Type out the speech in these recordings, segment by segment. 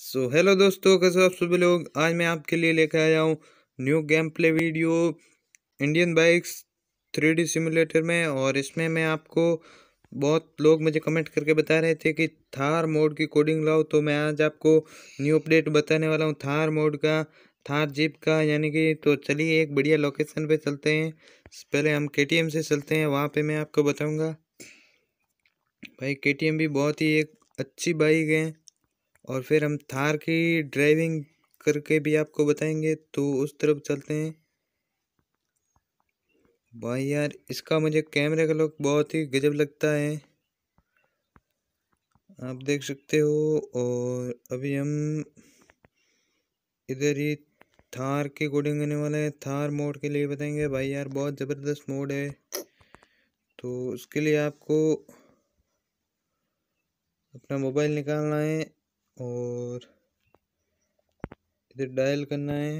सो so, hello दोस्तों कैसे आप सभी लोग आज मैं आपके लिए लेकर आया हूँ new game play video Indian bikes three D simulator में और इसमें मैं आपको बहुत लोग मुझे कमेंट करके बता रहे थे कि थार मोड की कोडिंग लाओ तो मैं आज आपको न्यू अपडेट बताने वाला हूँ थार मोड का थार जीप का यानी कि तो चलिए एक बढ़िया लोकेशन पर चलते हैं पहले हम के से चलते हैं वहाँ पर मैं आपको बताऊँगा भाई के भी बहुत ही एक अच्छी बाइक है और फिर हम थार की ड्राइविंग करके भी आपको बताएंगे तो उस तरफ चलते हैं भाई यार इसका मुझे कैमरे का लुक बहुत ही गजब लगता है आप देख सकते हो और अभी हम इधर ही थार के कोडिंग करने वाले हैं थार मोड के लिए बताएंगे भाई यार बहुत ज़बरदस्त मोड है तो उसके लिए आपको अपना मोबाइल निकालना है और इधर डायल करना है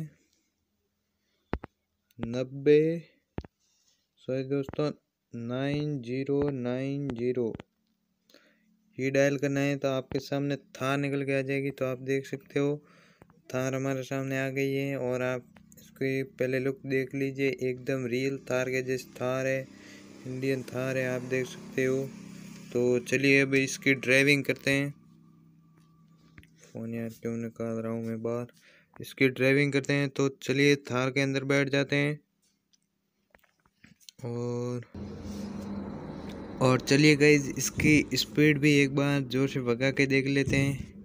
नब्बे सॉरी दोस्तों नाइन जीरो नाइन जीरो ये डायल करना है तो आपके सामने थार निकल के आ जाएगी तो आप देख सकते हो थार हमारे सामने आ गई है और आप इसकी पहले लुक देख लीजिए एकदम रियल थार के जैसे थार है इंडियन थार है आप देख सकते हो तो चलिए अब इसकी ड्राइविंग करते हैं फ़ोन यार क्यों निकाल रहा हूँ मैं बाहर इसकी ड्राइविंग करते हैं तो चलिए थार के अंदर बैठ जाते हैं और और चलिए गई इसकी स्पीड भी एक बार ज़ोर से भगा के देख लेते हैं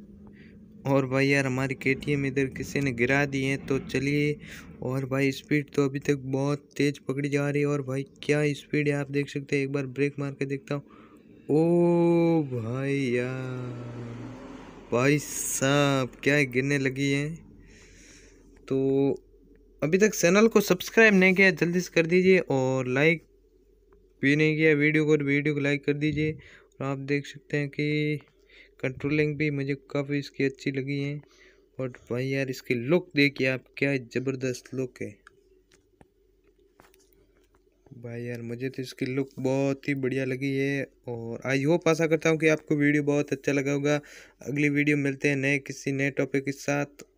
और भाई यार हमारी के टी एम इधर किसी ने गिरा दी है तो चलिए और भाई स्पीड तो अभी तक बहुत तेज़ पकड़ी जा रही है और भाई क्या स्पीड है आप देख सकते हैं एक बार ब्रेक मार के देखता हूँ ओ भाई यार भाई साहब क्या है गिरने लगी है तो अभी तक चैनल को सब्सक्राइब नहीं किया जल्दी से कर दीजिए और लाइक भी नहीं किया वीडियो को तो वीडियो को लाइक कर दीजिए और आप देख सकते हैं कि कंट्रोलिंग भी मुझे काफ़ी इसकी अच्छी लगी है और भाई यार इसकी लुक देखिए आप क्या ज़बरदस्त लुक है भाई यार मुझे तो इसकी लुक बहुत ही बढ़िया लगी है और आई होप आशा करता हूँ कि आपको वीडियो बहुत अच्छा लगा होगा अगली वीडियो मिलते हैं नए किसी नए टॉपिक के साथ